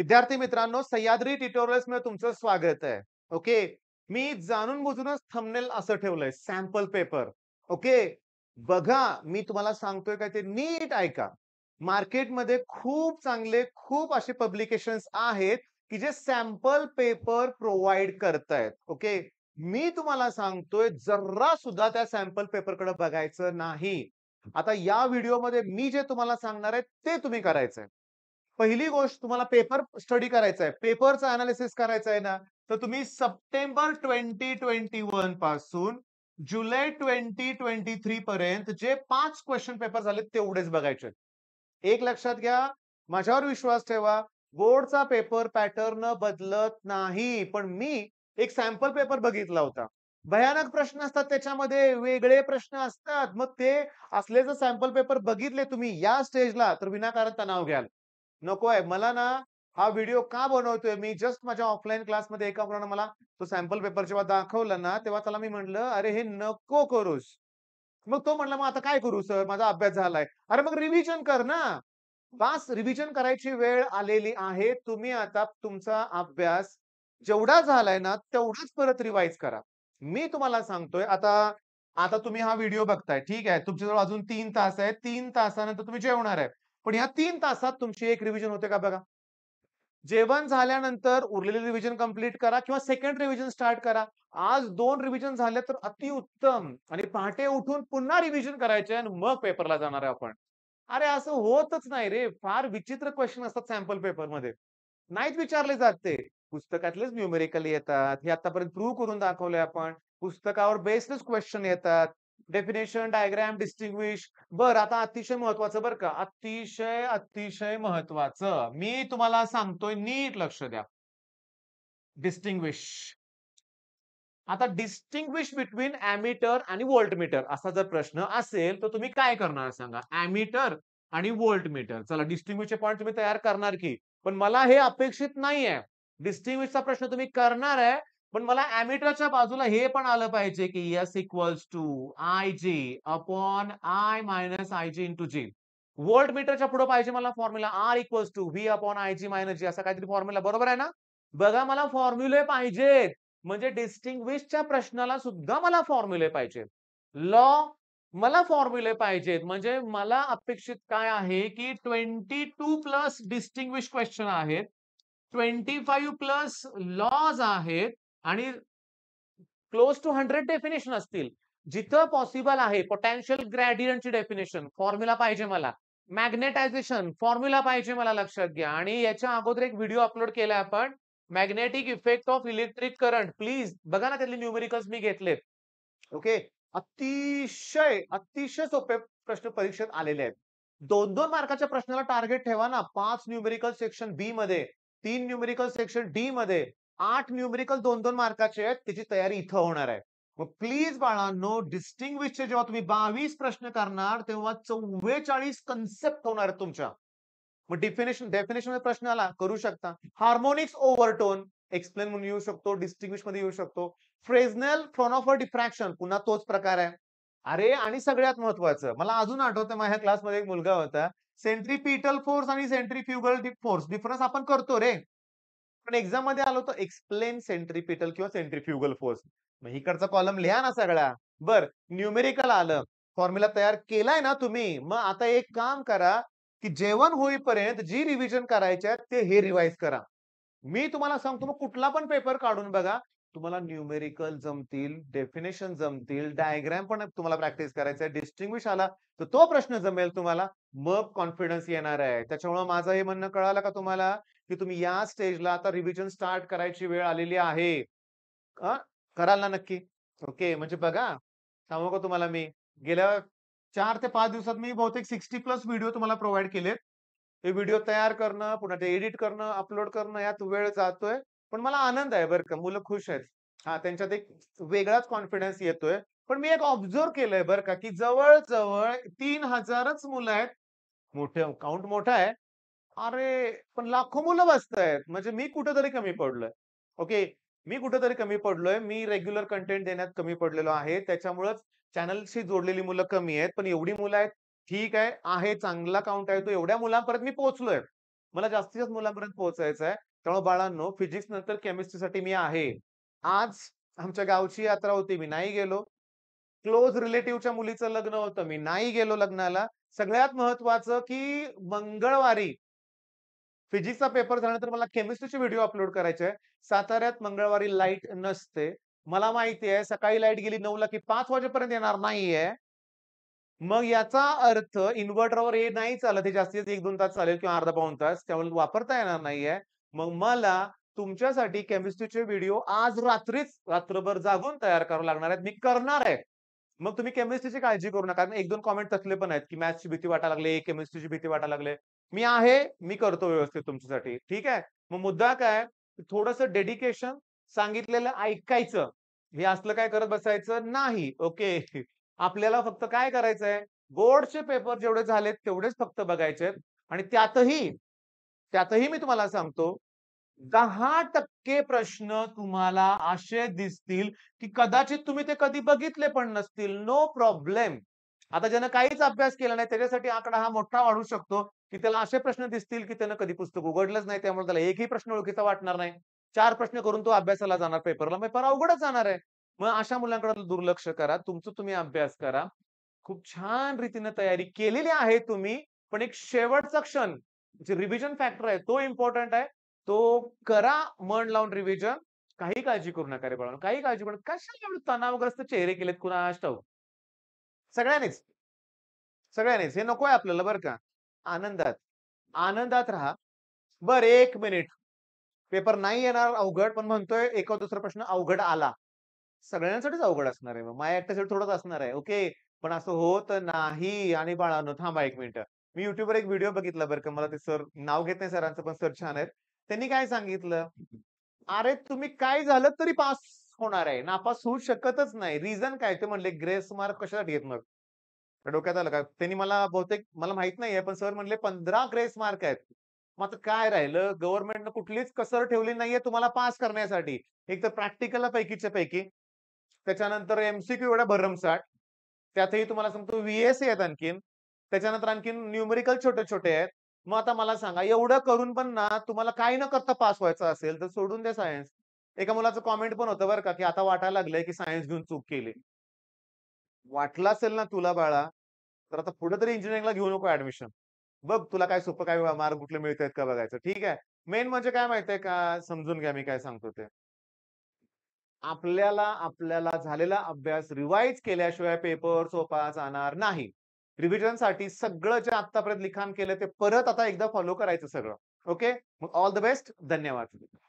विद्यार्थी मित्रांनो सह्याद्री ट्युटोरियल्स मध्ये तुमचं स्वागत आहे ओके मी जाणून बुजूनच थंबनेल असं ठेवलंय सॅम्पल पेपर ओके बघा मी तुम्हाला सांगतोय काय ते नीट ऐका मार्केटमध्ये खूप चांगले खूप असे पब्लिकेशन्स आहेत की जे सॅम्पल पेपर प्रोव्हाइड करतायत ओके मी तुम्हाला सांगतोय जरा सुद्धा त्या सॅम्पल पेपरकडे बघायचं नाही आता या व्हिडिओमध्ये मी जे तुम्हाला सांगणार आहे ते तुम्ही करायचंय पहिली गोष्ट तुम्हाला पेपर स्टडी करायचा आहे पेपरचा अनालिसिस करायचं आहे ना तर तुम्ही सप्टेंबर ट्वेंटी ट्वेंटी वन पासून जुलै ट्वेंटी ट्वेंटी थ्री पर्यंत जे पाच क्वेश्चन पेपर झाले तेवढेच बघायचे एक लक्षात घ्या माझ्यावर विश्वास ठेवा बोर्डचा पेपर पॅटर्न बदलत नाही पण मी एक सॅम्पल पेपर बघितला होता भयानक प्रश्न असतात त्याच्यामध्ये वेगळे प्रश्न असतात मग ते असले जर सॅम्पल पेपर बघितले तुम्ही या स्टेजला तर विनाकारण तणाव घ्याल नको आहे मला ना हा व्हिडिओ का बनवतोय मी जस्ट माझ्या ऑफलाईन क्लासमध्ये एका मुलानं मला तो सॅम्पल पेपर जेव्हा दाखवला ना तेव्हा त्याला मी म्हटलं अरे हे नको करूस मग तो म्हणला मग आता काय करू सर माझा अभ्यास झालाय अरे मग रिव्हिजन कर ना बास रिव्हिजन करायची वेळ आलेली आहे तुम्ही आता तुमचा अभ्यास जेवढा झालाय ना तेवढाच परत रिवाईज करा मी तुम्हाला सांगतोय आता आता तुम्ही हा व्हिडिओ बघताय ठीक आहे तुमच्याजवळ अजून तीन तास आहे तीन तासानंतर तुम्ही जेवणार आहे पण या तीन तासात तुमची एक रिव्हिजन होते का बघा जेवण झाल्यानंतर उरलेले रिव्हिजन कम्प्लीट करा किंवा सेकंड रिव्हिजन स्टार्ट करा आज दोन रिव्हिजन झाले तर अतिउत्तम आणि पहाटे उठून पुन्हा रिव्हिजन करायचे आणि मग पेपरला जाणार आहे आपण अरे असं होतच नाही रे फार विचित्र क्वेश्चन असतात सॅम्पल पेपरमध्ये नाहीत विचारले जाते पुस्तकातलेच न्यूमेरिकल येतात हे आतापर्यंत प्रूव्ह करून दाखवले आपण पुस्तकावर बेसलेस क्वेश्चन येतात डेफिनेशन डायग्राम डिस्टिंग्विश बर आता अतिशय महत्वाचं बरं का अतिशय अतिशय महत्वाचं मी तुम्हाला सांगतोय नीट लक्ष द्या डिस्टिंग्विश आता डिस्टिंग्विश बिटवीन ऍमीटर आणि वोल्ट मीटर असा जर प्रश्न असेल तर तुम्ही काय करणार सांगा ऍमिटर आणि वोल्ट मीटर चला डिस्टिंग्विशचे पॉईंट तुम्ही तयार करणार की पण मला हे अपेक्षित नाहीये डिस्टिंग्विशचा प्रश्न तुम्ही करणार आहे पण मला ऍमिटरच्या बाजूला हे पण आलं पाहिजे की S equals to I J upon I minus I J into J world मीटरच्या पुढे पाहिजे मला formula R equals to V upon I G minus G असा काहीतरी फॉर्म्युला बरोबर आहे ना बघा मला फॉर्म्युले पाहिजेत म्हणजे डिस्टिंग्विशच्या प्रश्नाला सुद्धा मला फॉर्म्युले पाहिजेत लॉ मला फॉर्म्युले पाहिजेत म्हणजे मला अपेक्षित काय आहे की twenty two plus distinguish question आहेत ट्वेंटी फाईव्ह प्लस लॉज आहेत आणि क्लोज टू हंड्रेड डेफिनेशन असतील जिथं पॉसिबल आहे पोटॅन्शियल ग्रॅडियंटची डेफिनेशन फॉर्म्युला पाहिजे मला मॅग्नेटायझेशन फॉर्म्युला पाहिजे मला लक्षात घ्या आणि याच्या अगोदर एक व्हिडिओ अपलोड केला आपण magnetic effect of electric current please बघा ना त्यातले न्यूमेरिकल्स मी घेतलेत ओके अतिशय अतिशय सोपे प्रश्न परीक्षेत आलेले आहेत दोन दोन मार्काच्या प्रश्नाला टार्गेट ठेवा ना पाच न्यूमेरिकल सेक्शन बी मध्ये तीन न्यूमेरिकल सेक्शन डी मध्ये आठ न्यूमेरिकल दोन दोन मार्काचे आहेत त्याची तयारी इथं होणार आहे मग प्लीज बाळांनो डिस्टिंग्विशचे जेव्हा तुम्ही बावीस प्रश्न करणार तेव्हा चव्वेचाळीस कन्सेप्ट होणार आहेत तुमच्या मग डेफिनेशन डेफिनेशन मध्ये प्रश्न आला करू शकता हार्मोनिक्स ओव्हरटोन एक्सप्लेन म्हणून येऊ शकतो डिस्टिंग्विश मध्ये येऊ शकतो फ्रेझनल फ्रॉनॉफर डिफ्रॅक्शन पुन्हा तोच प्रकार आहे अरे आणि सगळ्यात महत्वाचं मला अजून आठवतं माझ्या क्लासमध्ये एक मुलगा होता सेंट्रीपिटल फोर्स आणि डि फोर्स डिफरन्स आपण करतो रे पण एक्झाम मध्ये आलो तर एक्सप्लेन सेंट्रीपिटल किंवा सेंट्रिफ्युगल फोर्स मग इकडचा कॉलम लिहा ना सगळा बर न्यूमेरिकल आलं फॉर्म्युला तयार केलाय ना तुम्ही मग आता एक काम करा की जेवण होईपर्यंत जी रिव्हिजन करायच्या ते हे रिवाइज करा मी तुम्हाला सांगतो मग कुठला पण पेपर काढून बघा तुम्हाला न्यूमेरिकल जमतील डेफिनेशन जमतील डायग्राम पण तुम्हाला प्रॅक्टिस करायचा आहे डिस्टिंग्विश आला तर तो प्रश्न जमेल तुम्हाला मग कॉन्फिडन्स येणार आहे त्याच्यामुळे माझं हे म्हणणं कळालं का तुम्हाला की तुम्ही या स्टेजला आता रिव्हिजन स्टार्ट करायची वेळ आलेली आहे कराल ना नक्की ओके म्हणजे बघा सांगू का तुम्हाला मी गेल्या चार ते पाच दिवसात मी बहुतेक सिक्स्टी प्लस व्हिडिओ तुम्हाला प्रोव्हाइड केलेत हे व्हिडिओ तयार करणं पुन्हा ते एडिट करणं अपलोड करणं यात वेळ जातोय पण मला आनंद आहे बरं का मुलं खुश आहेत हा त्यांच्यात एक वेगळाच कॉन्फिडन्स येतोय पण मी एक ऑब्झर्व केलंय बरं का की जवळ जवळ तीन हजारच मुलं आहेत मोठे काउंट मोठा आहे अरे पण लाखो मुलं आहेत म्हणजे मी कुठेतरी कमी पडलोय ओके मी कुठेतरी कमी पडलोय मी रेग्युलर कंटेंट देण्यात कमी पडलेलो आहे त्याच्यामुळेच चॅनलशी जोडलेली मुलं कमी आहेत पण एवढी मुलं आहेत ठीक आहे आहे चांगला काउंट आहे तो एवढ्या मुलांपर्यंत मी पोहोचलोय मला जास्तीत जास्त मुलांपर्यंत पोहोचायचं आहे त्यामुळे बाळांनो फिजिक्स नंतर केमिस्ट्रीसाठी मी आहे आज आमच्या गावची यात्रा होती मी नाही गेलो क्लोज रिलेटिव्हच्या मुलीचं लग्न होतं मी नाही गेलो लग्नाला सगळ्यात महत्वाचं की मंगळवारी फिजिक्सचा पेपर झाल्यानंतर मला केमिस्ट्रीचे व्हिडिओ अपलोड करायचे साताऱ्यात मंगळवारी लाईट नसते मला माहिती आहे सकाळी लाईट गेली ला की पाच वाजेपर्यंत येणार नाहीये मग याचा अर्थ इन्व्हर्टरवर हे नाही चालत हे जास्तीत एक दोन तास चालेल किंवा अर्धा पाऊन तास त्यामुळे वापरता येणार नाहीये मग मला तुमच्यासाठी केमिस्ट्रीचे व्हिडिओ आज रात्रीच रात्रभर जागून तयार करावं लागणार आहेत मी करणार आहे मग तुम्ही केमिस्ट्रीची काळजी करू नका कारण एक दोन कॉमेंट तसले पण आहेत की मॅथ्सची भीती वाटायला लागले केमिस्ट्रीची भीती वाटायला लागले मी आहे मी करतो व्यवस्थित तुमच्यासाठी ठीक आहे मग मुद्दा काय थोडंसं डेडिकेशन सांगितलेलं ऐकायचं हे असलं काय करत बसायचं नाही ओके आपल्याला फक्त काय करायचंय बोर्डचे पेपर जेवढे झालेत तेवढेच फक्त बघायचे आणि त्यातही त्यातही मी तुम्हाला सांगतो दहा टक्के प्रश्न तुम्हाला असे दिसतील की कदाचित तुम्ही ते कधी बघितले पण नसतील नो प्रॉब्लेम आता ज्यानं काहीच अभ्यास केला नाही त्याच्यासाठी आकडा हा मोठा वाढू शकतो की त्याला असे प्रश्न दिसतील की त्यानं कधी पुस्तक उघडलंच नाही त्यामुळे त्याला एकही प्रश्न ओळखीचा वाटणार नाही चार प्रश्न करून तो अभ्यासाला जाणार पेपरला पेपर अवघडच जाणार आहे मग अशा मुलांकडे दुर्लक्ष करा तुमचं तुम्ही अभ्यास करा खूप छान रीतीनं तयारी केलेली आहे तुम्ही पण एक शेवटचा क्षण जे रिव्हिजन फॅक्टर आहे तो इम्पॉर्टंट आहे तो करा मन लावून रिव्हिजन काही काळजी करू नका रे बाळा काही काळजी पण कशा तणावग्रस्त चेहरे केलेत कुणा ठाऊक सगळ्यांनीच सगळ्यांनीच हे नको आहे आपल्याला बरं का आनंदात आनंदात राहा बर एक मिनिट पेपर नाही येणार अवघड पण म्हणतोय एका दुसरा प्रश्न अवघड आला सगळ्यांसाठीच अवघड असणार आहे माय एकट्यासाठी थोडंच असणार आहे ओके पण असं होत नाही आणि बाळानो थांबा एक मिनिट मी युट्यूबवर एक व्हिडिओ बघितला बरं का मला ते सर नाव घेत नाही सरांचं पण सर छान आहेत त्यांनी काय सांगितलं अरे तुम्ही काय झालं तरी पास होणार आहे नापास होऊ शकतच नाही रिझन काय ते म्हणले ग्रेस मार्क कशासाठी येत मग डोक्यात आलं का त्यांनी मला बहुतेक मला माहित नाहीये पण सर म्हणले पंधरा ग्रेस मार्क आहेत मग आता काय राहिलं गव्हर्नमेंटनं कुठलीच कसर ठेवली नाहीये तुम्हाला पास करण्यासाठी एक तर प्रॅक्टिकल पैकीच्या पैकी त्याच्यानंतर एमसीक्यू एवढा भरमसाठ त्यातही तुम्हाला सांगतो व्हीएस आहेत आणखीन त्याच्यानंतर आणखीन न्यूमेरिकल छोटे छोटे आहेत मग आता मला सांगा एवढं करून पण ना तुम्हाला काही न करता पास व्हायचं असेल तर सोडून द्या सायन्स एका मुलाचं कॉमेंट पण होतं बरं का की आता वाटायला लागलंय की सायन्स घेऊन चूक केली वाटलं असेल ना तुला बाळा तर आता पुढे तरी इंजिनिअरिंगला घेऊ नको ऍडमिशन बघ तुला काय सोपं काय मार्ग कुठले मिळत आहेत का बघायचं ठीक आहे मेन म्हणजे काय माहितीये का समजून घ्या मी काय सांगतो ते आपल्याला आपल्याला झालेला अभ्यास रिवाईज केल्याशिवाय पेपर सोपा जाणार नाही रिव्हिजनसाठी सगळं जे आतापर्यंत लिखाण केलं ते परत आता एकदा फॉलो करायचं सगळं ओके ऑल द बेस्ट धन्यवाद